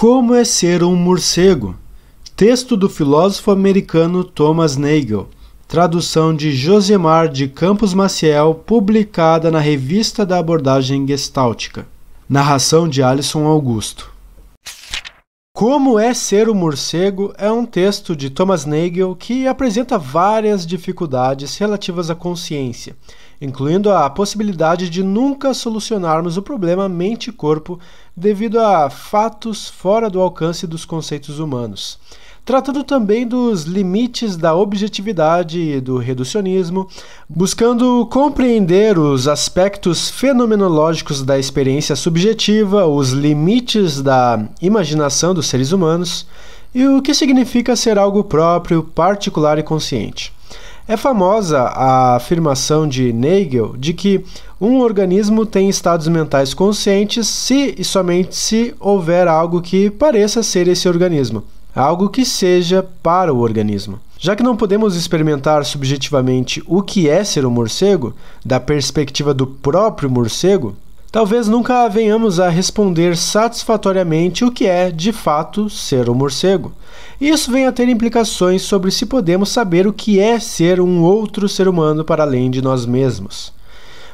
Como é ser um morcego? Texto do filósofo americano Thomas Nagel, tradução de Josemar de Campos Maciel, publicada na Revista da Abordagem Gestáltica. Narração de Alison Augusto. Como é ser um morcego é um texto de Thomas Nagel que apresenta várias dificuldades relativas à consciência incluindo a possibilidade de nunca solucionarmos o problema mente-corpo devido a fatos fora do alcance dos conceitos humanos. Tratando também dos limites da objetividade e do reducionismo, buscando compreender os aspectos fenomenológicos da experiência subjetiva, os limites da imaginação dos seres humanos e o que significa ser algo próprio, particular e consciente. É famosa a afirmação de Nagel de que um organismo tem estados mentais conscientes se e somente se houver algo que pareça ser esse organismo, algo que seja para o organismo. Já que não podemos experimentar subjetivamente o que é ser um morcego, da perspectiva do próprio morcego, Talvez nunca venhamos a responder satisfatoriamente o que é, de fato, ser um morcego. Isso vem a ter implicações sobre se podemos saber o que é ser um outro ser humano para além de nós mesmos.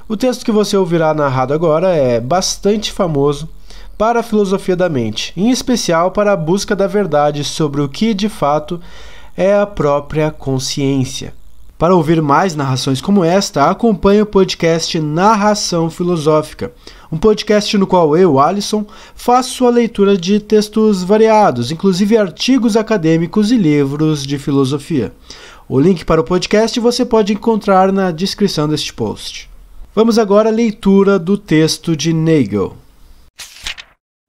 O texto que você ouvirá narrado agora é bastante famoso para a filosofia da mente, em especial para a busca da verdade sobre o que, de fato, é a própria consciência. Para ouvir mais narrações como esta, acompanhe o podcast Narração Filosófica, um podcast no qual eu, Alisson, faço a leitura de textos variados, inclusive artigos acadêmicos e livros de filosofia. O link para o podcast você pode encontrar na descrição deste post. Vamos agora à leitura do texto de Nagel.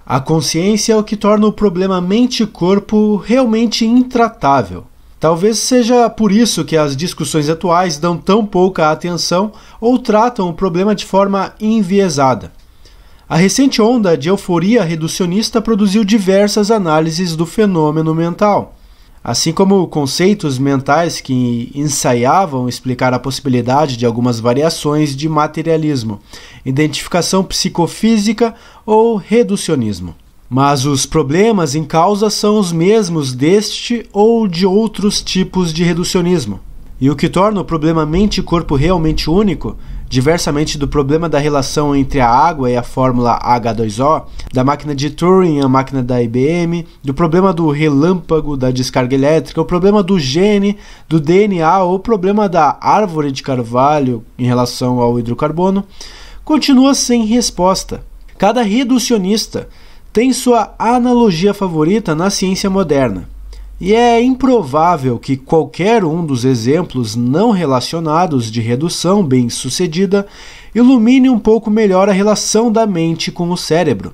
A consciência é o que torna o problema mente-corpo realmente intratável. Talvez seja por isso que as discussões atuais dão tão pouca atenção ou tratam o problema de forma enviesada. A recente onda de euforia reducionista produziu diversas análises do fenômeno mental. Assim como conceitos mentais que ensaiavam explicar a possibilidade de algumas variações de materialismo, identificação psicofísica ou reducionismo mas os problemas em causa são os mesmos deste ou de outros tipos de reducionismo. E o que torna o problema mente corpo realmente único, diversamente do problema da relação entre a água e a fórmula H2O, da máquina de Turing à máquina da IBM, do problema do relâmpago da descarga elétrica, o problema do gene, do DNA ou o problema da árvore de carvalho em relação ao hidrocarbono, continua sem resposta. Cada reducionista tem sua analogia favorita na ciência moderna. E é improvável que qualquer um dos exemplos não relacionados de redução bem-sucedida ilumine um pouco melhor a relação da mente com o cérebro.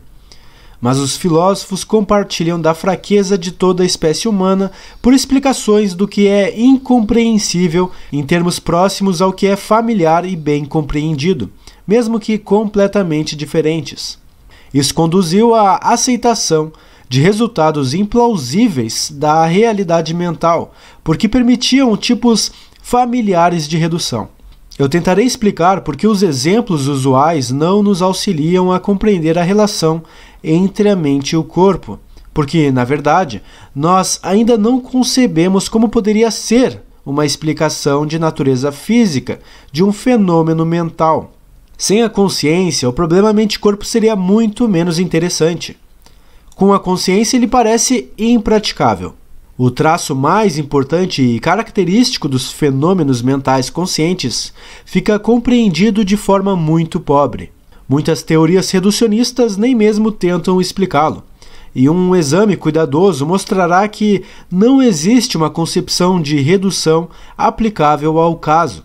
Mas os filósofos compartilham da fraqueza de toda a espécie humana por explicações do que é incompreensível em termos próximos ao que é familiar e bem compreendido, mesmo que completamente diferentes. Isso conduziu à aceitação de resultados implausíveis da realidade mental, porque permitiam tipos familiares de redução. Eu tentarei explicar por que os exemplos usuais não nos auxiliam a compreender a relação entre a mente e o corpo, porque, na verdade, nós ainda não concebemos como poderia ser uma explicação de natureza física de um fenômeno mental. Sem a consciência, o problema mente-corpo seria muito menos interessante. Com a consciência, ele parece impraticável. O traço mais importante e característico dos fenômenos mentais conscientes fica compreendido de forma muito pobre. Muitas teorias reducionistas nem mesmo tentam explicá-lo. E um exame cuidadoso mostrará que não existe uma concepção de redução aplicável ao caso.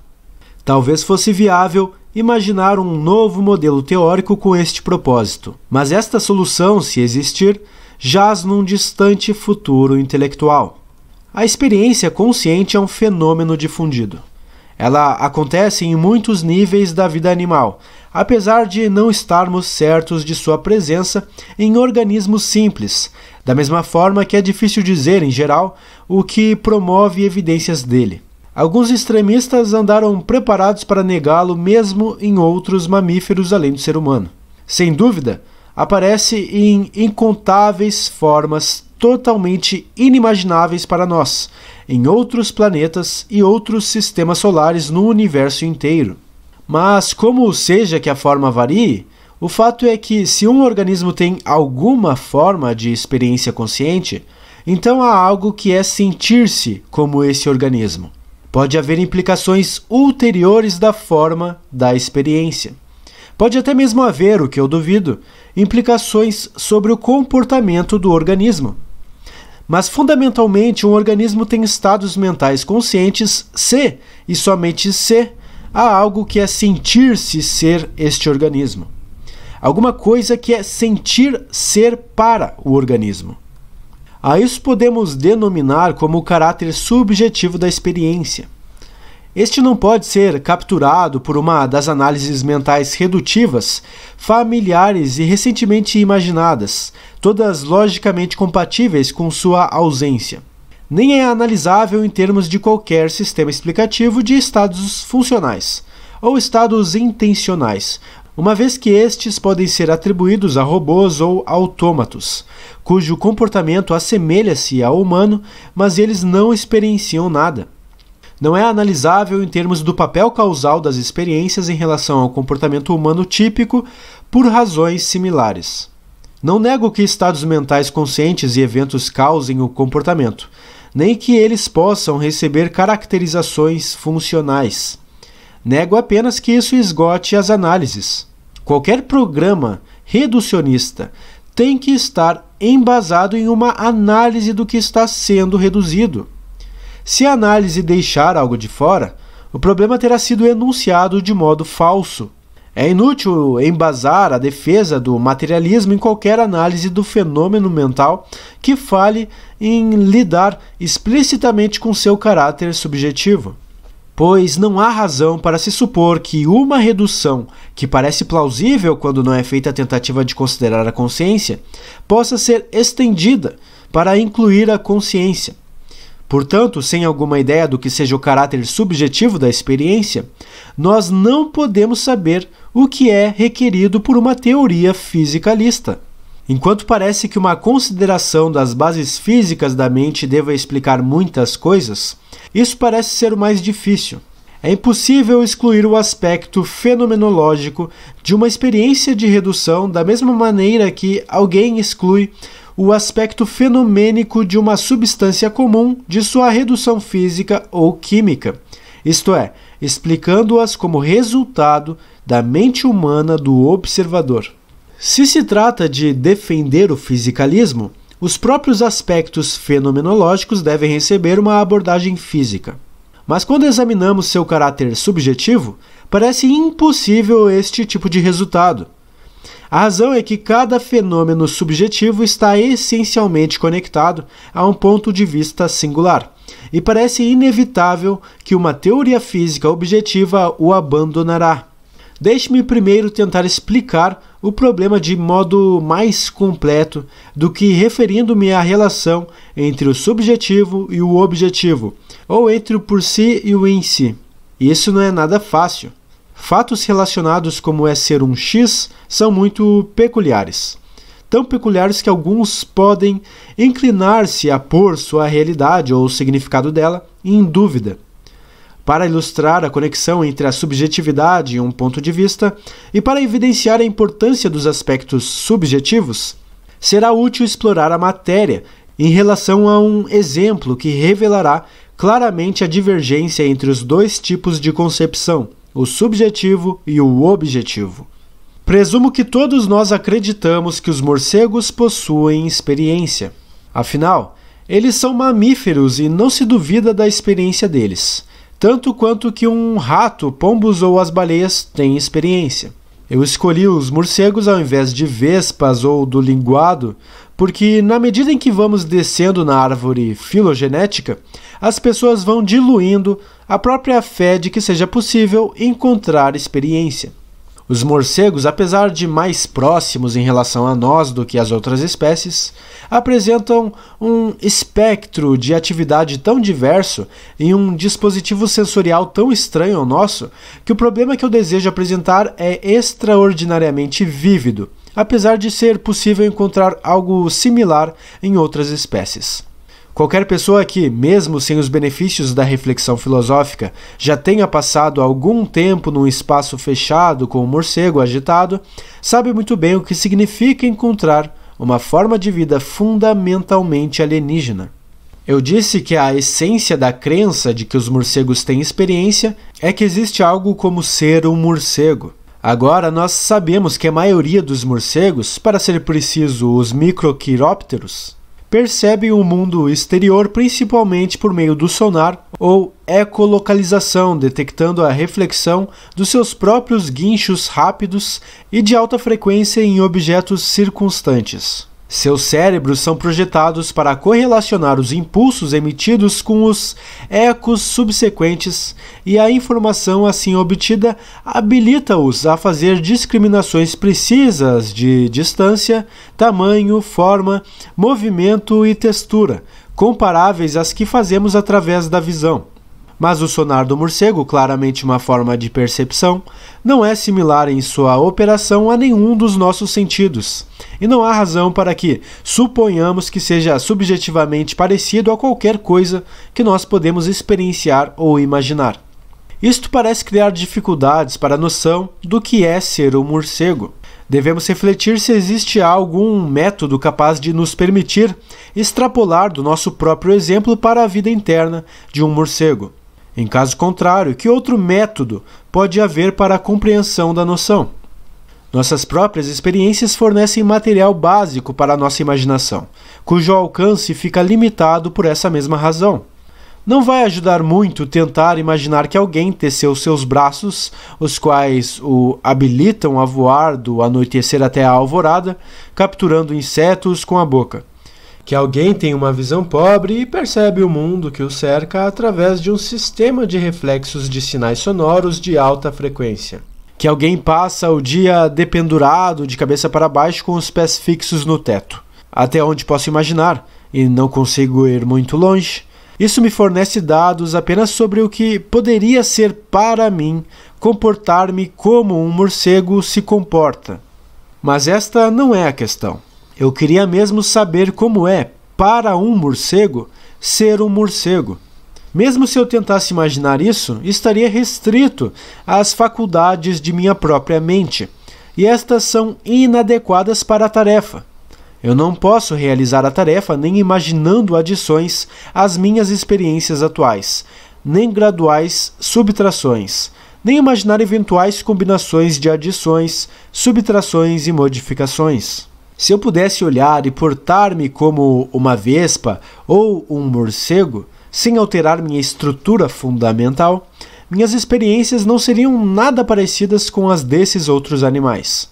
Talvez fosse viável imaginar um novo modelo teórico com este propósito. Mas esta solução, se existir, jaz num distante futuro intelectual. A experiência consciente é um fenômeno difundido. Ela acontece em muitos níveis da vida animal, apesar de não estarmos certos de sua presença em organismos simples, da mesma forma que é difícil dizer, em geral, o que promove evidências dele. Alguns extremistas andaram preparados para negá-lo mesmo em outros mamíferos além do ser humano. Sem dúvida, aparece em incontáveis formas totalmente inimagináveis para nós, em outros planetas e outros sistemas solares no universo inteiro. Mas, como seja que a forma varie, o fato é que se um organismo tem alguma forma de experiência consciente, então há algo que é sentir-se como esse organismo. Pode haver implicações ulteriores da forma da experiência. Pode até mesmo haver, o que eu duvido, implicações sobre o comportamento do organismo. Mas fundamentalmente, um organismo tem estados mentais conscientes se e somente se há algo que é sentir-se ser este organismo. Alguma coisa que é sentir ser para o organismo. A isso podemos denominar como o caráter subjetivo da experiência. Este não pode ser capturado por uma das análises mentais redutivas, familiares e recentemente imaginadas, todas logicamente compatíveis com sua ausência. Nem é analisável em termos de qualquer sistema explicativo de estados funcionais, ou estados intencionais, uma vez que estes podem ser atribuídos a robôs ou autômatos, cujo comportamento assemelha-se ao humano, mas eles não experienciam nada. Não é analisável em termos do papel causal das experiências em relação ao comportamento humano típico por razões similares. Não nego que estados mentais conscientes e eventos causem o comportamento, nem que eles possam receber caracterizações funcionais. Nego apenas que isso esgote as análises. Qualquer programa reducionista tem que estar embasado em uma análise do que está sendo reduzido. Se a análise deixar algo de fora, o problema terá sido enunciado de modo falso. É inútil embasar a defesa do materialismo em qualquer análise do fenômeno mental que fale em lidar explicitamente com seu caráter subjetivo pois não há razão para se supor que uma redução, que parece plausível quando não é feita a tentativa de considerar a consciência, possa ser estendida para incluir a consciência. Portanto, sem alguma ideia do que seja o caráter subjetivo da experiência, nós não podemos saber o que é requerido por uma teoria fisicalista. Enquanto parece que uma consideração das bases físicas da mente deva explicar muitas coisas, isso parece ser o mais difícil. É impossível excluir o aspecto fenomenológico de uma experiência de redução da mesma maneira que alguém exclui o aspecto fenomênico de uma substância comum de sua redução física ou química, isto é, explicando-as como resultado da mente humana do observador. Se se trata de defender o fisicalismo, os próprios aspectos fenomenológicos devem receber uma abordagem física. Mas quando examinamos seu caráter subjetivo, parece impossível este tipo de resultado. A razão é que cada fenômeno subjetivo está essencialmente conectado a um ponto de vista singular, e parece inevitável que uma teoria física objetiva o abandonará. Deixe-me primeiro tentar explicar o problema de modo mais completo do que referindo-me à relação entre o subjetivo e o objetivo, ou entre o por si e o em si. Isso não é nada fácil. Fatos relacionados como é ser um X são muito peculiares. Tão peculiares que alguns podem inclinar-se a pôr sua realidade ou o significado dela em dúvida para ilustrar a conexão entre a subjetividade e um ponto de vista e para evidenciar a importância dos aspectos subjetivos, será útil explorar a matéria em relação a um exemplo que revelará claramente a divergência entre os dois tipos de concepção, o subjetivo e o objetivo. Presumo que todos nós acreditamos que os morcegos possuem experiência. Afinal, eles são mamíferos e não se duvida da experiência deles tanto quanto que um rato, pombos ou as baleias têm experiência. Eu escolhi os morcegos ao invés de vespas ou do linguado, porque na medida em que vamos descendo na árvore filogenética, as pessoas vão diluindo a própria fé de que seja possível encontrar experiência. Os morcegos, apesar de mais próximos em relação a nós do que as outras espécies, apresentam um espectro de atividade tão diverso e um dispositivo sensorial tão estranho ao nosso que o problema que eu desejo apresentar é extraordinariamente vívido, apesar de ser possível encontrar algo similar em outras espécies. Qualquer pessoa que, mesmo sem os benefícios da reflexão filosófica, já tenha passado algum tempo num espaço fechado com um morcego agitado, sabe muito bem o que significa encontrar uma forma de vida fundamentalmente alienígena. Eu disse que a essência da crença de que os morcegos têm experiência é que existe algo como ser um morcego. Agora nós sabemos que a maioria dos morcegos, para ser preciso os microquirópteros, percebem o mundo exterior principalmente por meio do sonar ou ecolocalização, detectando a reflexão dos seus próprios guinchos rápidos e de alta frequência em objetos circunstantes. Seus cérebros são projetados para correlacionar os impulsos emitidos com os ecos subsequentes e a informação assim obtida habilita-os a fazer discriminações precisas de distância, tamanho, forma, movimento e textura, comparáveis às que fazemos através da visão mas o sonar do morcego, claramente uma forma de percepção, não é similar em sua operação a nenhum dos nossos sentidos, e não há razão para que suponhamos que seja subjetivamente parecido a qualquer coisa que nós podemos experienciar ou imaginar. Isto parece criar dificuldades para a noção do que é ser um morcego. Devemos refletir se existe algum método capaz de nos permitir extrapolar do nosso próprio exemplo para a vida interna de um morcego. Em caso contrário, que outro método pode haver para a compreensão da noção? Nossas próprias experiências fornecem material básico para a nossa imaginação, cujo alcance fica limitado por essa mesma razão. Não vai ajudar muito tentar imaginar que alguém teceu seus braços, os quais o habilitam a voar do anoitecer até a alvorada, capturando insetos com a boca que alguém tem uma visão pobre e percebe o mundo que o cerca através de um sistema de reflexos de sinais sonoros de alta frequência. Que alguém passa o dia dependurado de cabeça para baixo com os pés fixos no teto, até onde posso imaginar, e não consigo ir muito longe. Isso me fornece dados apenas sobre o que poderia ser para mim comportar-me como um morcego se comporta. Mas esta não é a questão. Eu queria mesmo saber como é, para um morcego, ser um morcego. Mesmo se eu tentasse imaginar isso, estaria restrito às faculdades de minha própria mente, e estas são inadequadas para a tarefa. Eu não posso realizar a tarefa nem imaginando adições às minhas experiências atuais, nem graduais subtrações, nem imaginar eventuais combinações de adições, subtrações e modificações. Se eu pudesse olhar e portar-me como uma vespa ou um morcego, sem alterar minha estrutura fundamental, minhas experiências não seriam nada parecidas com as desses outros animais.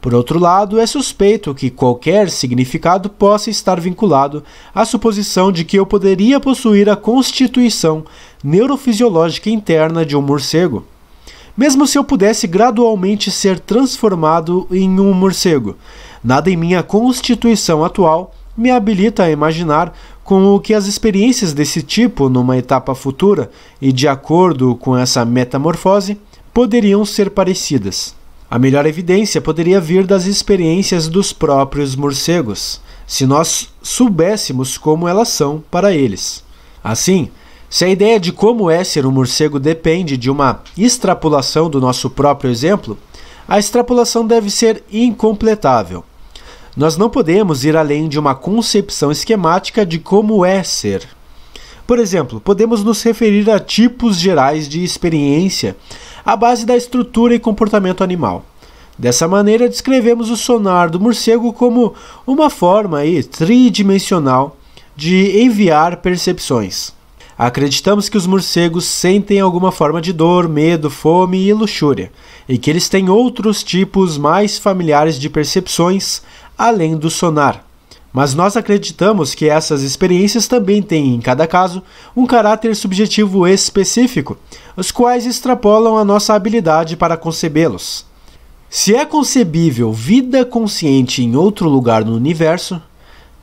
Por outro lado, é suspeito que qualquer significado possa estar vinculado à suposição de que eu poderia possuir a constituição neurofisiológica interna de um morcego mesmo se eu pudesse gradualmente ser transformado em um morcego. Nada em minha constituição atual me habilita a imaginar com o que as experiências desse tipo numa etapa futura e de acordo com essa metamorfose poderiam ser parecidas. A melhor evidência poderia vir das experiências dos próprios morcegos, se nós soubéssemos como elas são para eles. Assim, se a ideia de como é ser um morcego depende de uma extrapolação do nosso próprio exemplo, a extrapolação deve ser incompletável. Nós não podemos ir além de uma concepção esquemática de como é ser. Por exemplo, podemos nos referir a tipos gerais de experiência à base da estrutura e comportamento animal. Dessa maneira, descrevemos o sonar do morcego como uma forma aí, tridimensional de enviar percepções. Acreditamos que os morcegos sentem alguma forma de dor, medo, fome e luxúria, e que eles têm outros tipos mais familiares de percepções além do sonar. Mas nós acreditamos que essas experiências também têm, em cada caso, um caráter subjetivo específico, os quais extrapolam a nossa habilidade para concebê-los. Se é concebível vida consciente em outro lugar no universo,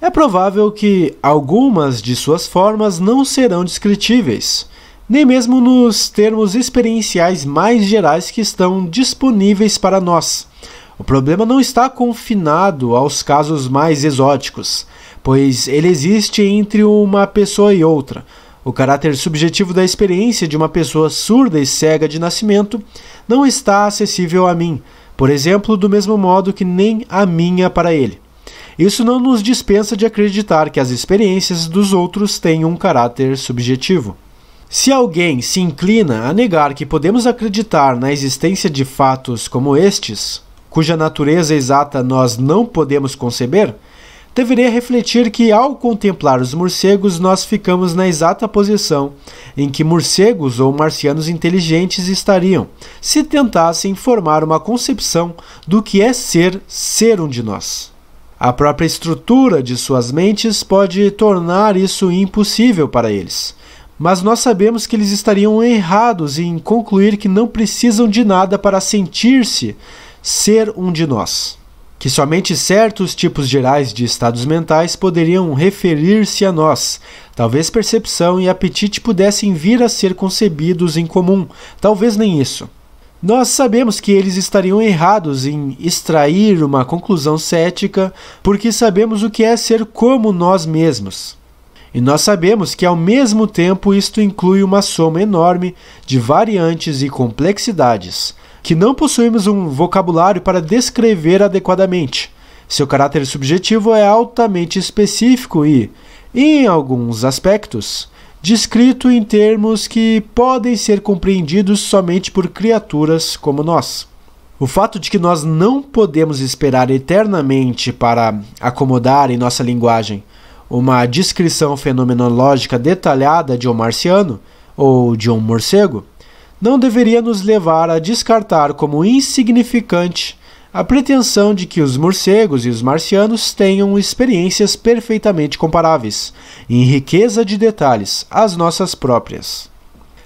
é provável que algumas de suas formas não serão descritíveis, nem mesmo nos termos experienciais mais gerais que estão disponíveis para nós. O problema não está confinado aos casos mais exóticos, pois ele existe entre uma pessoa e outra. O caráter subjetivo da experiência de uma pessoa surda e cega de nascimento não está acessível a mim, por exemplo, do mesmo modo que nem a minha para ele. Isso não nos dispensa de acreditar que as experiências dos outros têm um caráter subjetivo. Se alguém se inclina a negar que podemos acreditar na existência de fatos como estes, cuja natureza exata nós não podemos conceber, deveria refletir que ao contemplar os morcegos nós ficamos na exata posição em que morcegos ou marcianos inteligentes estariam, se tentassem formar uma concepção do que é ser ser um de nós. A própria estrutura de suas mentes pode tornar isso impossível para eles. Mas nós sabemos que eles estariam errados em concluir que não precisam de nada para sentir-se ser um de nós. Que somente certos tipos gerais de estados mentais poderiam referir-se a nós. Talvez percepção e apetite pudessem vir a ser concebidos em comum, talvez nem isso. Nós sabemos que eles estariam errados em extrair uma conclusão cética, porque sabemos o que é ser como nós mesmos. E nós sabemos que, ao mesmo tempo, isto inclui uma soma enorme de variantes e complexidades, que não possuímos um vocabulário para descrever adequadamente. Seu caráter subjetivo é altamente específico e, em alguns aspectos, descrito em termos que podem ser compreendidos somente por criaturas como nós. O fato de que nós não podemos esperar eternamente para acomodar em nossa linguagem uma descrição fenomenológica detalhada de um marciano ou de um morcego não deveria nos levar a descartar como insignificante a pretensão de que os morcegos e os marcianos tenham experiências perfeitamente comparáveis, em riqueza de detalhes, às nossas próprias.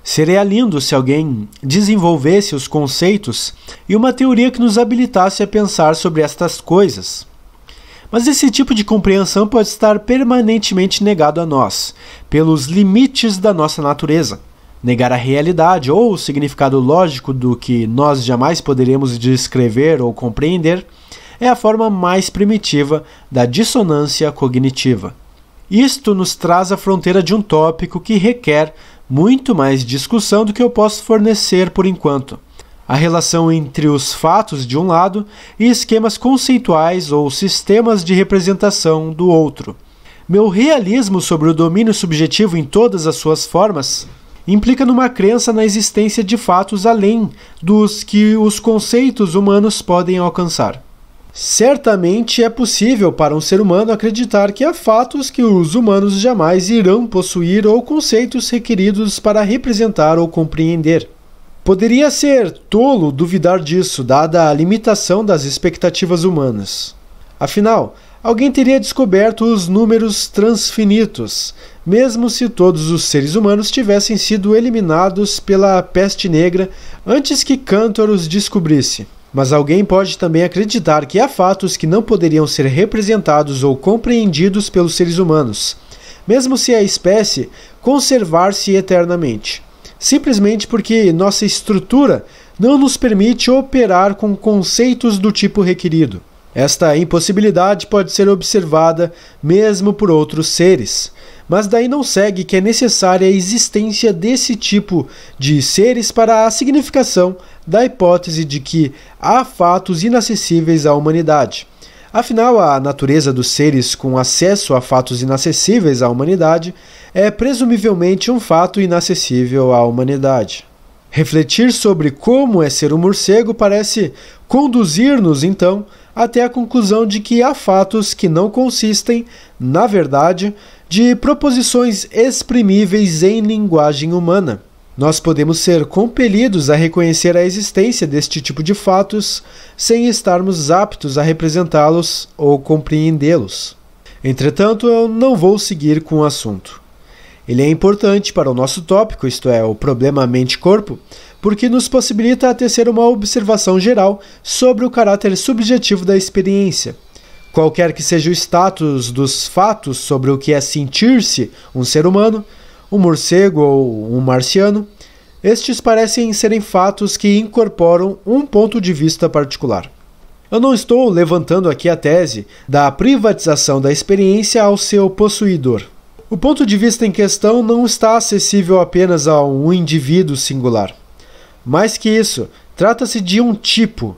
Seria lindo se alguém desenvolvesse os conceitos e uma teoria que nos habilitasse a pensar sobre estas coisas. Mas esse tipo de compreensão pode estar permanentemente negado a nós, pelos limites da nossa natureza negar a realidade ou o significado lógico do que nós jamais poderemos descrever ou compreender, é a forma mais primitiva da dissonância cognitiva. Isto nos traz à fronteira de um tópico que requer muito mais discussão do que eu posso fornecer por enquanto. A relação entre os fatos de um lado e esquemas conceituais ou sistemas de representação do outro. Meu realismo sobre o domínio subjetivo em todas as suas formas implica numa crença na existência de fatos além dos que os conceitos humanos podem alcançar. Certamente é possível para um ser humano acreditar que há fatos que os humanos jamais irão possuir ou conceitos requeridos para representar ou compreender. Poderia ser tolo duvidar disso, dada a limitação das expectativas humanas. Afinal, alguém teria descoberto os números transfinitos, mesmo se todos os seres humanos tivessem sido eliminados pela peste negra antes que Cantor os descobrisse. Mas alguém pode também acreditar que há fatos que não poderiam ser representados ou compreendidos pelos seres humanos, mesmo se a espécie conservar-se eternamente. Simplesmente porque nossa estrutura não nos permite operar com conceitos do tipo requerido. Esta impossibilidade pode ser observada mesmo por outros seres, mas daí não segue que é necessária a existência desse tipo de seres para a significação da hipótese de que há fatos inacessíveis à humanidade. Afinal, a natureza dos seres com acesso a fatos inacessíveis à humanidade é presumivelmente um fato inacessível à humanidade. Refletir sobre como é ser um morcego parece conduzir-nos, então, até a conclusão de que há fatos que não consistem, na verdade, de proposições exprimíveis em linguagem humana. Nós podemos ser compelidos a reconhecer a existência deste tipo de fatos sem estarmos aptos a representá-los ou compreendê-los. Entretanto, eu não vou seguir com o assunto. Ele é importante para o nosso tópico, isto é, o problema mente-corpo, porque nos possibilita a tecer uma observação geral sobre o caráter subjetivo da experiência. Qualquer que seja o status dos fatos sobre o que é sentir-se um ser humano, um morcego ou um marciano, estes parecem serem fatos que incorporam um ponto de vista particular. Eu não estou levantando aqui a tese da privatização da experiência ao seu possuidor. O ponto de vista em questão não está acessível apenas a um indivíduo singular. Mais que isso, trata-se de um tipo,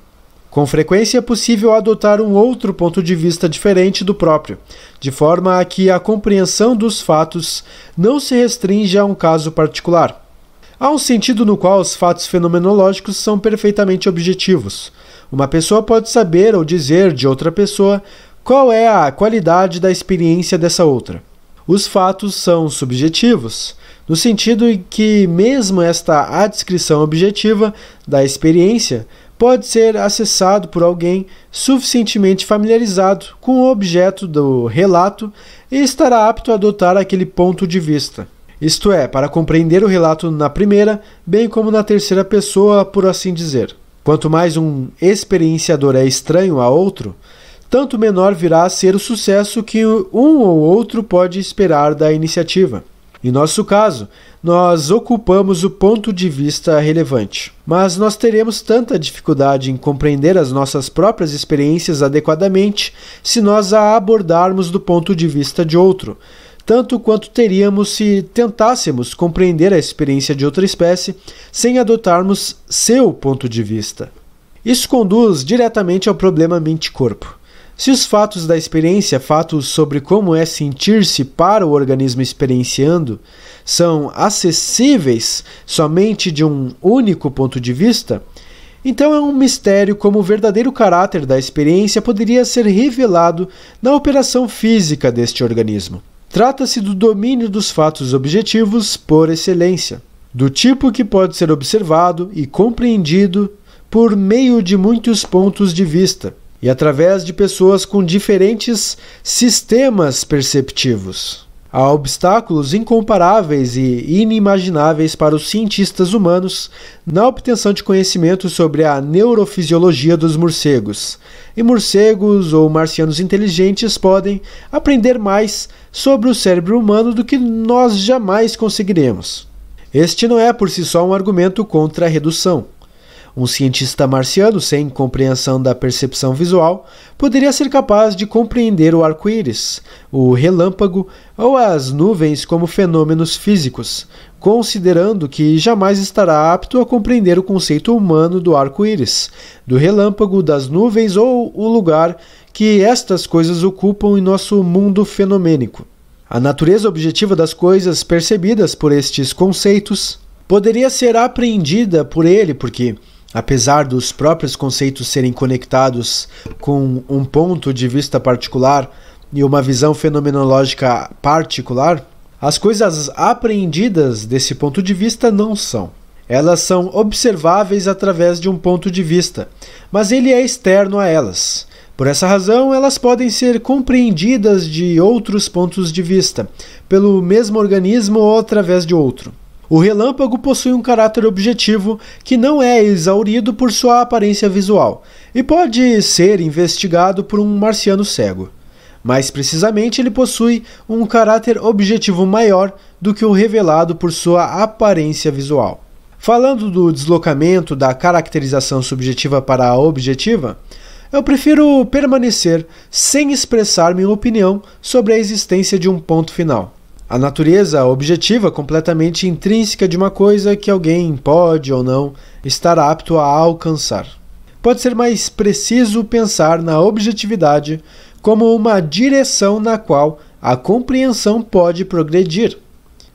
com frequência é possível adotar um outro ponto de vista diferente do próprio, de forma a que a compreensão dos fatos não se restringe a um caso particular. Há um sentido no qual os fatos fenomenológicos são perfeitamente objetivos. Uma pessoa pode saber ou dizer de outra pessoa qual é a qualidade da experiência dessa outra. Os fatos são subjetivos, no sentido em que, mesmo esta adscrição objetiva da experiência, pode ser acessado por alguém suficientemente familiarizado com o objeto do relato e estará apto a adotar aquele ponto de vista. Isto é, para compreender o relato na primeira, bem como na terceira pessoa, por assim dizer. Quanto mais um experienciador é estranho a outro, tanto menor virá a ser o sucesso que um ou outro pode esperar da iniciativa. Em nosso caso, nós ocupamos o ponto de vista relevante. Mas nós teremos tanta dificuldade em compreender as nossas próprias experiências adequadamente se nós a abordarmos do ponto de vista de outro, tanto quanto teríamos se tentássemos compreender a experiência de outra espécie sem adotarmos seu ponto de vista. Isso conduz diretamente ao problema mente-corpo. Se os fatos da experiência, fatos sobre como é sentir-se para o organismo experienciando, são acessíveis somente de um único ponto de vista, então é um mistério como o verdadeiro caráter da experiência poderia ser revelado na operação física deste organismo. Trata-se do domínio dos fatos objetivos por excelência, do tipo que pode ser observado e compreendido por meio de muitos pontos de vista e através de pessoas com diferentes sistemas perceptivos. Há obstáculos incomparáveis e inimagináveis para os cientistas humanos na obtenção de conhecimento sobre a neurofisiologia dos morcegos. E morcegos ou marcianos inteligentes podem aprender mais sobre o cérebro humano do que nós jamais conseguiremos. Este não é por si só um argumento contra a redução. Um cientista marciano sem compreensão da percepção visual poderia ser capaz de compreender o arco-íris, o relâmpago ou as nuvens como fenômenos físicos, considerando que jamais estará apto a compreender o conceito humano do arco-íris, do relâmpago, das nuvens ou o lugar que estas coisas ocupam em nosso mundo fenomênico. A natureza objetiva das coisas percebidas por estes conceitos poderia ser apreendida por ele, porque Apesar dos próprios conceitos serem conectados com um ponto de vista particular e uma visão fenomenológica particular, as coisas apreendidas desse ponto de vista não são. Elas são observáveis através de um ponto de vista, mas ele é externo a elas. Por essa razão, elas podem ser compreendidas de outros pontos de vista, pelo mesmo organismo ou através de outro. O relâmpago possui um caráter objetivo que não é exaurido por sua aparência visual e pode ser investigado por um marciano cego. Mais precisamente, ele possui um caráter objetivo maior do que o revelado por sua aparência visual. Falando do deslocamento da caracterização subjetiva para a objetiva, eu prefiro permanecer sem expressar minha opinião sobre a existência de um ponto final. A natureza objetiva completamente intrínseca de uma coisa que alguém pode ou não estar apto a alcançar. Pode ser mais preciso pensar na objetividade como uma direção na qual a compreensão pode progredir.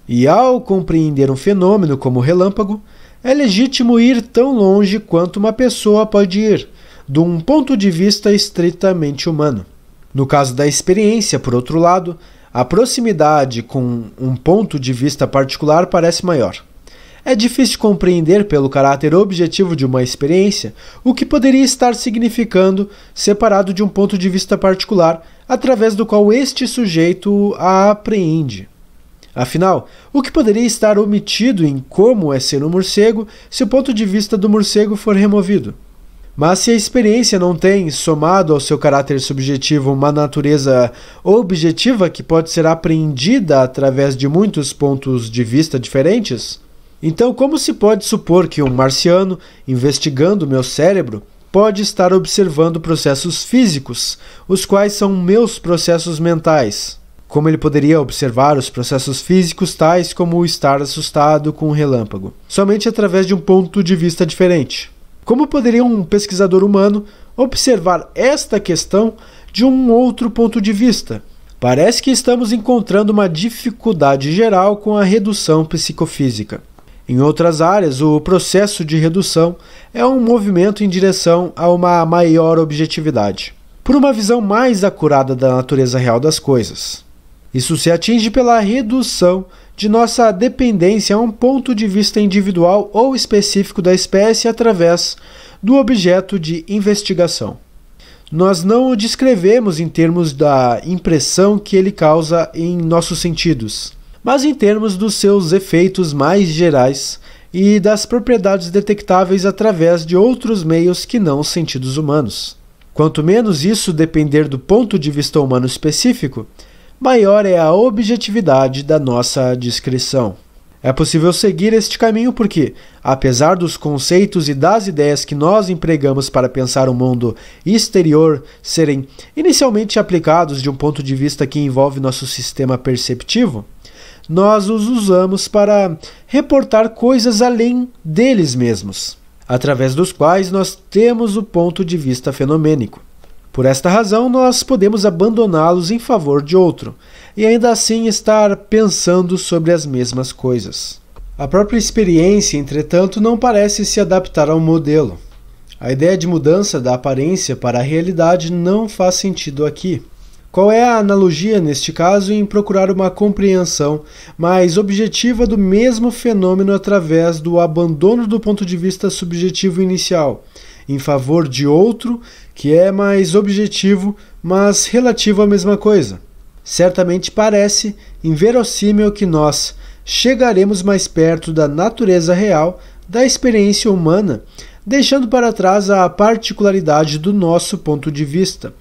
E ao compreender um fenômeno como o relâmpago, é legítimo ir tão longe quanto uma pessoa pode ir, de um ponto de vista estritamente humano. No caso da experiência, por outro lado, a proximidade com um ponto de vista particular parece maior. É difícil compreender, pelo caráter objetivo de uma experiência, o que poderia estar significando separado de um ponto de vista particular através do qual este sujeito a apreende. Afinal, o que poderia estar omitido em como é ser um morcego se o ponto de vista do morcego for removido? Mas se a experiência não tem, somado ao seu caráter subjetivo, uma natureza objetiva que pode ser apreendida através de muitos pontos de vista diferentes, então como se pode supor que um marciano, investigando meu cérebro, pode estar observando processos físicos, os quais são meus processos mentais? Como ele poderia observar os processos físicos, tais como estar assustado com um relâmpago, somente através de um ponto de vista diferente? Como poderia um pesquisador humano observar esta questão de um outro ponto de vista? Parece que estamos encontrando uma dificuldade geral com a redução psicofísica. Em outras áreas, o processo de redução é um movimento em direção a uma maior objetividade, por uma visão mais acurada da natureza real das coisas. Isso se atinge pela redução de nossa dependência a um ponto de vista individual ou específico da espécie através do objeto de investigação. Nós não o descrevemos em termos da impressão que ele causa em nossos sentidos, mas em termos dos seus efeitos mais gerais e das propriedades detectáveis através de outros meios que não os sentidos humanos. Quanto menos isso depender do ponto de vista humano específico, maior é a objetividade da nossa descrição. É possível seguir este caminho porque, apesar dos conceitos e das ideias que nós empregamos para pensar o mundo exterior serem inicialmente aplicados de um ponto de vista que envolve nosso sistema perceptivo, nós os usamos para reportar coisas além deles mesmos, através dos quais nós temos o ponto de vista fenomênico. Por esta razão, nós podemos abandoná-los em favor de outro, e ainda assim estar pensando sobre as mesmas coisas. A própria experiência, entretanto, não parece se adaptar ao modelo. A ideia de mudança da aparência para a realidade não faz sentido aqui. Qual é a analogia neste caso em procurar uma compreensão mais objetiva do mesmo fenômeno através do abandono do ponto de vista subjetivo inicial, em favor de outro que é mais objetivo, mas relativo à mesma coisa. Certamente parece inverossímil que nós chegaremos mais perto da natureza real da experiência humana, deixando para trás a particularidade do nosso ponto de vista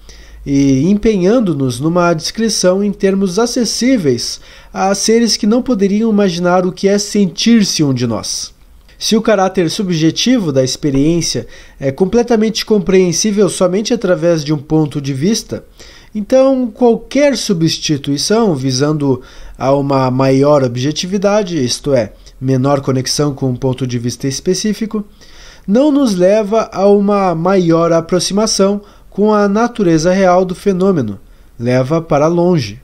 e empenhando-nos numa descrição em termos acessíveis a seres que não poderiam imaginar o que é sentir-se um de nós. Se o caráter subjetivo da experiência é completamente compreensível somente através de um ponto de vista, então qualquer substituição visando a uma maior objetividade, isto é, menor conexão com um ponto de vista específico, não nos leva a uma maior aproximação com a natureza real do fenômeno, leva para longe.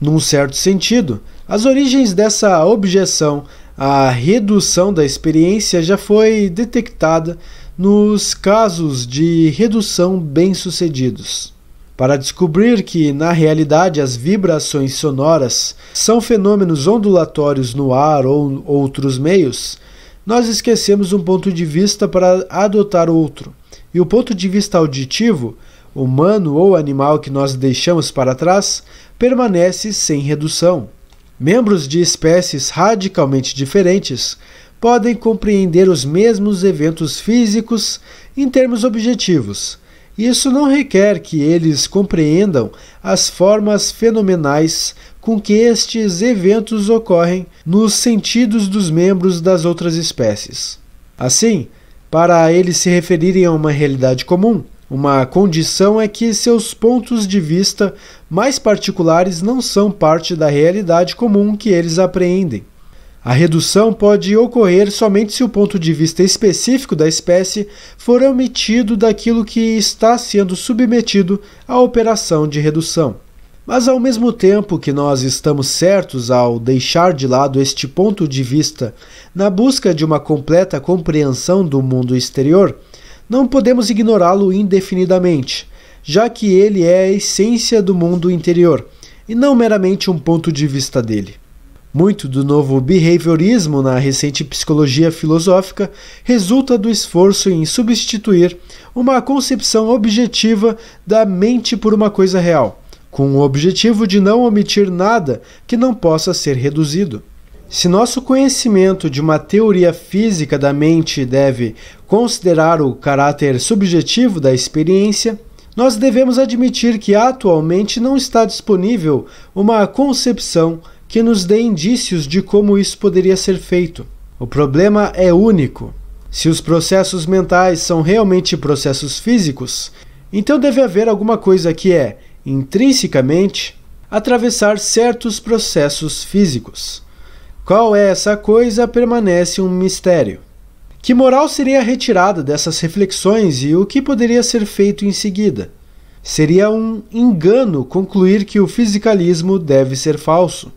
Num certo sentido, as origens dessa objeção a redução da experiência já foi detectada nos casos de redução bem-sucedidos. Para descobrir que, na realidade, as vibrações sonoras são fenômenos ondulatórios no ar ou outros meios, nós esquecemos um ponto de vista para adotar outro. E o ponto de vista auditivo, humano ou animal que nós deixamos para trás, permanece sem redução. Membros de espécies radicalmente diferentes podem compreender os mesmos eventos físicos em termos objetivos. Isso não requer que eles compreendam as formas fenomenais com que estes eventos ocorrem nos sentidos dos membros das outras espécies. Assim, para eles se referirem a uma realidade comum, uma condição é que seus pontos de vista mais particulares não são parte da realidade comum que eles apreendem. A redução pode ocorrer somente se o ponto de vista específico da espécie for omitido daquilo que está sendo submetido à operação de redução. Mas, ao mesmo tempo que nós estamos certos ao deixar de lado este ponto de vista na busca de uma completa compreensão do mundo exterior, não podemos ignorá-lo indefinidamente, já que ele é a essência do mundo interior e não meramente um ponto de vista dele. Muito do novo behaviorismo na recente psicologia filosófica resulta do esforço em substituir uma concepção objetiva da mente por uma coisa real, com o objetivo de não omitir nada que não possa ser reduzido. Se nosso conhecimento de uma teoria física da mente deve considerar o caráter subjetivo da experiência, nós devemos admitir que atualmente não está disponível uma concepção que nos dê indícios de como isso poderia ser feito. O problema é único. Se os processos mentais são realmente processos físicos, então deve haver alguma coisa que é, intrinsecamente, atravessar certos processos físicos. Qual é essa coisa permanece um mistério. Que moral seria retirada dessas reflexões e o que poderia ser feito em seguida? Seria um engano concluir que o fisicalismo deve ser falso.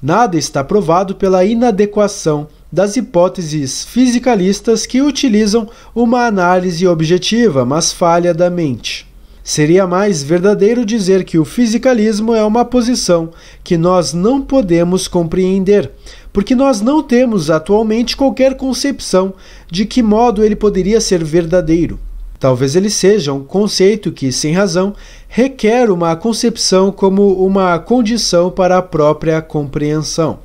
Nada está provado pela inadequação das hipóteses fisicalistas que utilizam uma análise objetiva, mas falha da mente. Seria mais verdadeiro dizer que o fisicalismo é uma posição que nós não podemos compreender, porque nós não temos atualmente qualquer concepção de que modo ele poderia ser verdadeiro. Talvez ele seja um conceito que, sem razão, requer uma concepção como uma condição para a própria compreensão.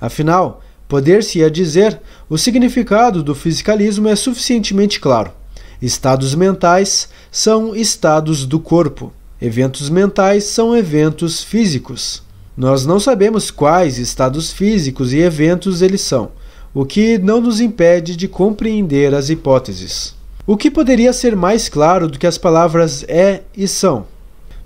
Afinal, poder-se-ia dizer, o significado do fisicalismo é suficientemente claro. Estados mentais são estados do corpo. Eventos mentais são eventos físicos. Nós não sabemos quais estados físicos e eventos eles são, o que não nos impede de compreender as hipóteses. O que poderia ser mais claro do que as palavras é e são?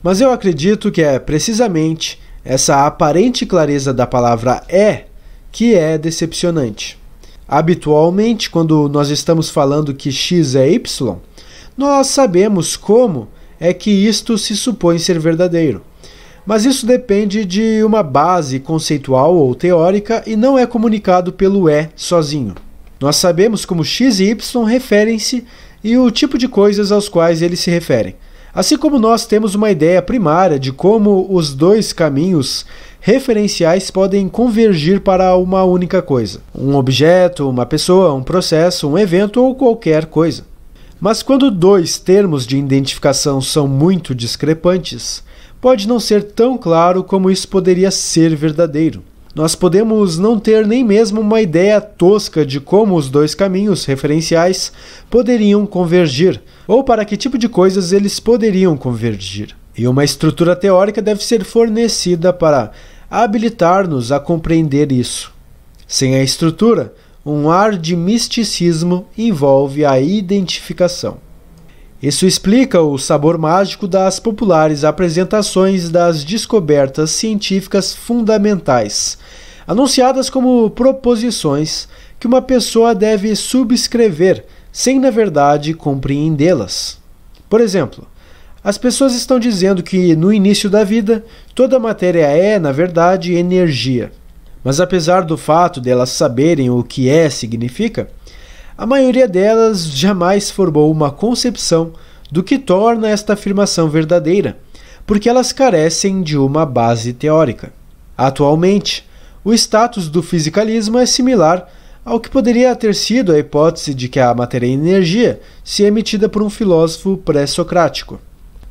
Mas eu acredito que é precisamente essa aparente clareza da palavra é que é decepcionante. Habitualmente, quando nós estamos falando que x é y, nós sabemos como é que isto se supõe ser verdadeiro. Mas isso depende de uma base conceitual ou teórica e não é comunicado pelo E sozinho. Nós sabemos como x e y referem-se e o tipo de coisas aos quais eles se referem. Assim como nós temos uma ideia primária de como os dois caminhos referenciais podem convergir para uma única coisa: um objeto, uma pessoa, um processo, um evento ou qualquer coisa. Mas quando dois termos de identificação são muito discrepantes, pode não ser tão claro como isso poderia ser verdadeiro. Nós podemos não ter nem mesmo uma ideia tosca de como os dois caminhos referenciais poderiam convergir, ou para que tipo de coisas eles poderiam convergir. E uma estrutura teórica deve ser fornecida para habilitar-nos a compreender isso. Sem a estrutura, um ar de misticismo envolve a identificação. Isso explica o sabor mágico das populares apresentações das descobertas científicas fundamentais, anunciadas como proposições que uma pessoa deve subscrever sem na verdade compreendê-las. Por exemplo, as pessoas estão dizendo que no início da vida toda matéria é, na verdade, energia. Mas apesar do fato delas de saberem o que é significa, a maioria delas jamais formou uma concepção do que torna esta afirmação verdadeira, porque elas carecem de uma base teórica. Atualmente, o status do fisicalismo é similar ao que poderia ter sido a hipótese de que a matéria é energia se é emitida por um filósofo pré-socrático.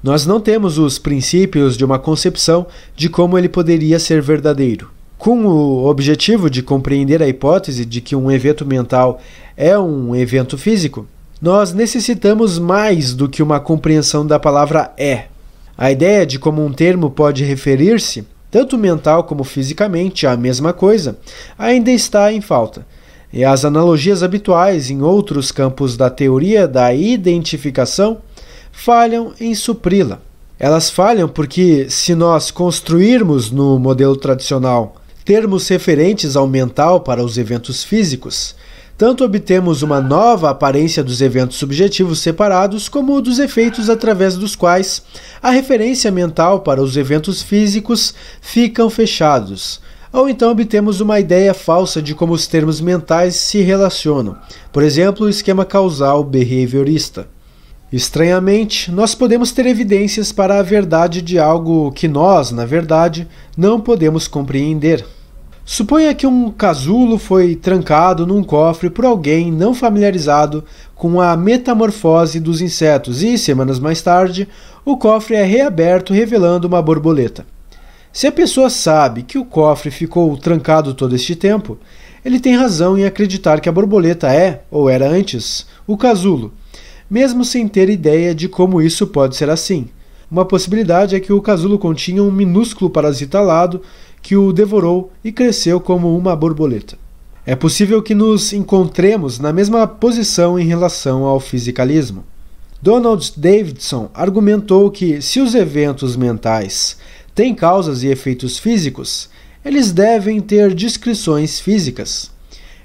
Nós não temos os princípios de uma concepção de como ele poderia ser verdadeiro. Com o objetivo de compreender a hipótese de que um evento mental é um evento físico, nós necessitamos mais do que uma compreensão da palavra é. A ideia de como um termo pode referir-se, tanto mental como fisicamente, à mesma coisa, ainda está em falta, e as analogias habituais em outros campos da teoria da identificação falham em supri-la. Elas falham porque, se nós construirmos no modelo tradicional termos referentes ao mental para os eventos físicos, tanto obtemos uma nova aparência dos eventos subjetivos separados, como dos efeitos através dos quais a referência mental para os eventos físicos ficam fechados, ou então obtemos uma ideia falsa de como os termos mentais se relacionam, por exemplo, o esquema causal behaviorista. Estranhamente, nós podemos ter evidências para a verdade de algo que nós, na verdade, não podemos compreender. Suponha que um casulo foi trancado num cofre por alguém não familiarizado com a metamorfose dos insetos e, semanas mais tarde, o cofre é reaberto revelando uma borboleta. Se a pessoa sabe que o cofre ficou trancado todo este tempo, ele tem razão em acreditar que a borboleta é, ou era antes, o casulo, mesmo sem ter ideia de como isso pode ser assim. Uma possibilidade é que o casulo continha um minúsculo parasita alado que o devorou e cresceu como uma borboleta. É possível que nos encontremos na mesma posição em relação ao fisicalismo. Donald Davidson argumentou que, se os eventos mentais têm causas e efeitos físicos, eles devem ter descrições físicas.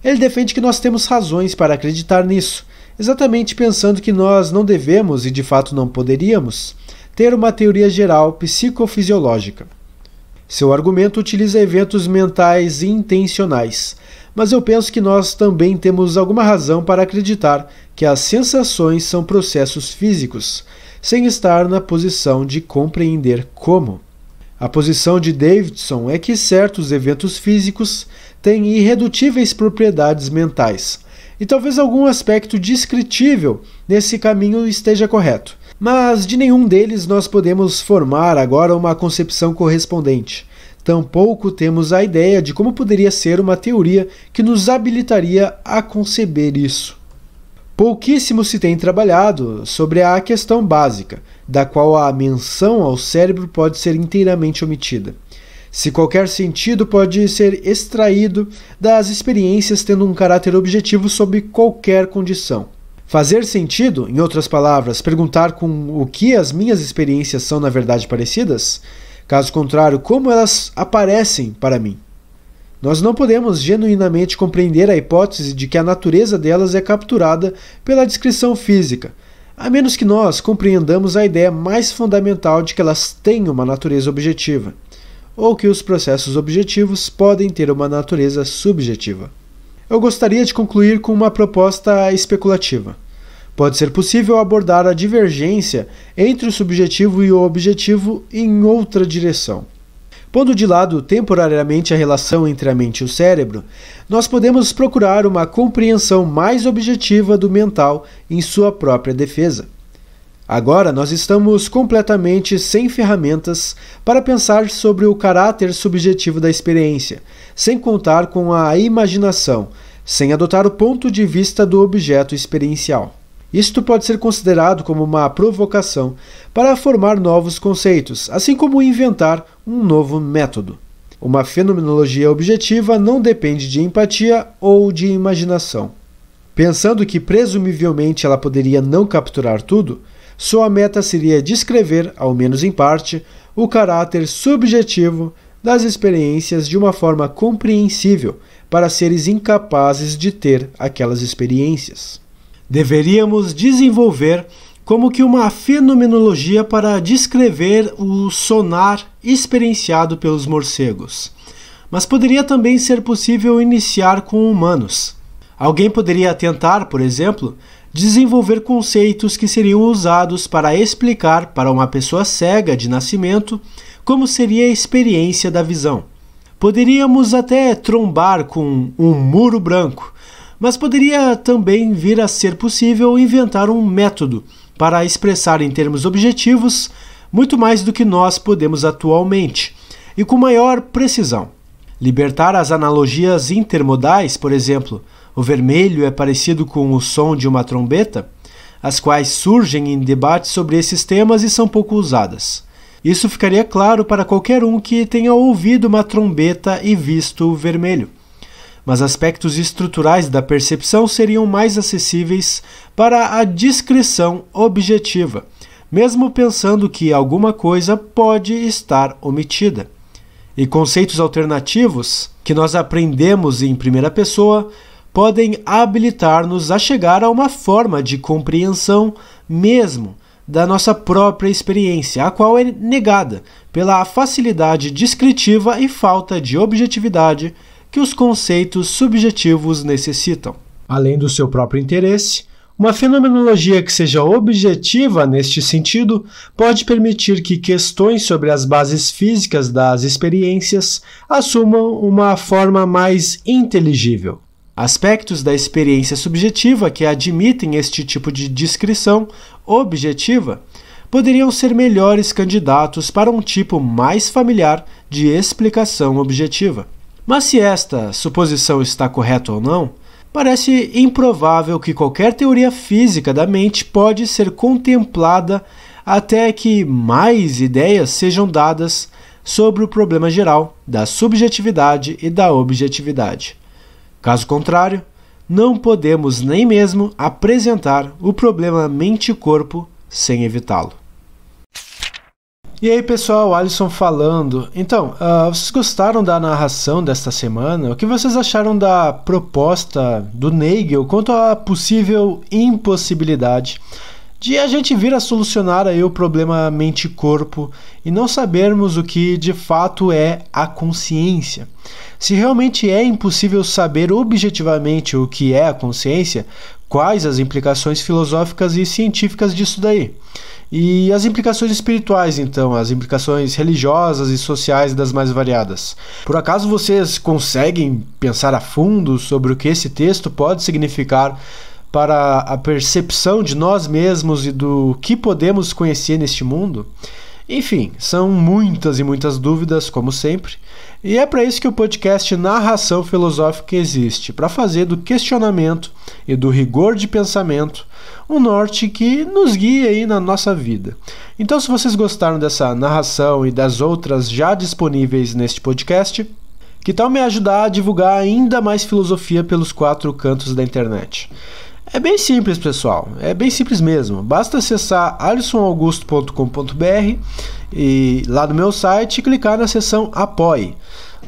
Ele defende que nós temos razões para acreditar nisso, exatamente pensando que nós não devemos e de fato não poderíamos ter uma teoria geral psicofisiológica. Seu argumento utiliza eventos mentais intencionais, mas eu penso que nós também temos alguma razão para acreditar que as sensações são processos físicos, sem estar na posição de compreender como. A posição de Davidson é que certos eventos físicos têm irredutíveis propriedades mentais, e talvez algum aspecto descritível nesse caminho esteja correto, mas de nenhum deles nós podemos formar agora uma concepção correspondente. Tampouco temos a ideia de como poderia ser uma teoria que nos habilitaria a conceber isso. Pouquíssimo se tem trabalhado sobre a questão básica, da qual a menção ao cérebro pode ser inteiramente omitida. Se qualquer sentido pode ser extraído das experiências tendo um caráter objetivo sob qualquer condição. Fazer sentido, em outras palavras, perguntar com o que as minhas experiências são na verdade parecidas? Caso contrário, como elas aparecem para mim? Nós não podemos genuinamente compreender a hipótese de que a natureza delas é capturada pela descrição física, a menos que nós compreendamos a ideia mais fundamental de que elas têm uma natureza objetiva, ou que os processos objetivos podem ter uma natureza subjetiva. Eu gostaria de concluir com uma proposta especulativa. Pode ser possível abordar a divergência entre o subjetivo e o objetivo em outra direção. Pondo de lado temporariamente a relação entre a mente e o cérebro, nós podemos procurar uma compreensão mais objetiva do mental em sua própria defesa. Agora nós estamos completamente sem ferramentas para pensar sobre o caráter subjetivo da experiência, sem contar com a imaginação, sem adotar o ponto de vista do objeto experiencial. Isto pode ser considerado como uma provocação para formar novos conceitos, assim como inventar um novo método. Uma fenomenologia objetiva não depende de empatia ou de imaginação. Pensando que presumivelmente ela poderia não capturar tudo, sua meta seria descrever, ao menos em parte, o caráter subjetivo das experiências de uma forma compreensível para seres incapazes de ter aquelas experiências. Deveríamos desenvolver como que uma fenomenologia para descrever o sonar experienciado pelos morcegos. Mas poderia também ser possível iniciar com humanos. Alguém poderia tentar, por exemplo, desenvolver conceitos que seriam usados para explicar para uma pessoa cega de nascimento como seria a experiência da visão. Poderíamos até trombar com um muro branco, mas poderia também vir a ser possível inventar um método para expressar em termos objetivos muito mais do que nós podemos atualmente e com maior precisão. Libertar as analogias intermodais, por exemplo, o vermelho é parecido com o som de uma trombeta, as quais surgem em debates sobre esses temas e são pouco usadas. Isso ficaria claro para qualquer um que tenha ouvido uma trombeta e visto o vermelho mas aspectos estruturais da percepção seriam mais acessíveis para a discrição objetiva, mesmo pensando que alguma coisa pode estar omitida. E conceitos alternativos que nós aprendemos em primeira pessoa podem habilitar-nos a chegar a uma forma de compreensão mesmo da nossa própria experiência, a qual é negada pela facilidade descritiva e falta de objetividade que os conceitos subjetivos necessitam. Além do seu próprio interesse, uma fenomenologia que seja objetiva neste sentido pode permitir que questões sobre as bases físicas das experiências assumam uma forma mais inteligível. Aspectos da experiência subjetiva que admitem este tipo de descrição objetiva poderiam ser melhores candidatos para um tipo mais familiar de explicação objetiva. Mas se esta suposição está correta ou não, parece improvável que qualquer teoria física da mente pode ser contemplada até que mais ideias sejam dadas sobre o problema geral da subjetividade e da objetividade. Caso contrário, não podemos nem mesmo apresentar o problema mente-corpo sem evitá-lo. E aí pessoal, Alisson falando. Então, uh, vocês gostaram da narração desta semana? O que vocês acharam da proposta do Nagel quanto à possível impossibilidade de a gente vir a solucionar aí o problema mente-corpo e não sabermos o que de fato é a consciência. Se realmente é impossível saber objetivamente o que é a consciência, quais as implicações filosóficas e científicas disso daí? E as implicações espirituais, então, as implicações religiosas e sociais das mais variadas. Por acaso vocês conseguem pensar a fundo sobre o que esse texto pode significar para a percepção de nós mesmos e do que podemos conhecer neste mundo? Enfim, são muitas e muitas dúvidas, como sempre, e é para isso que o podcast Narração Filosófica existe para fazer do questionamento e do rigor de pensamento um norte que nos guia aí na nossa vida. Então, se vocês gostaram dessa narração e das outras já disponíveis neste podcast, que tal me ajudar a divulgar ainda mais filosofia pelos quatro cantos da internet? É bem simples, pessoal. É bem simples mesmo. Basta acessar alisonaugusto.com.br e lá no meu site clicar na seção Apoie.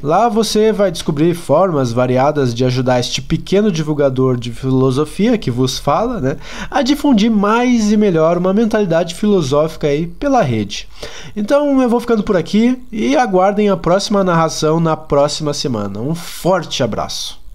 Lá você vai descobrir formas variadas de ajudar este pequeno divulgador de filosofia que vos fala, né, a difundir mais e melhor uma mentalidade filosófica aí pela rede. Então eu vou ficando por aqui e aguardem a próxima narração na próxima semana. Um forte abraço.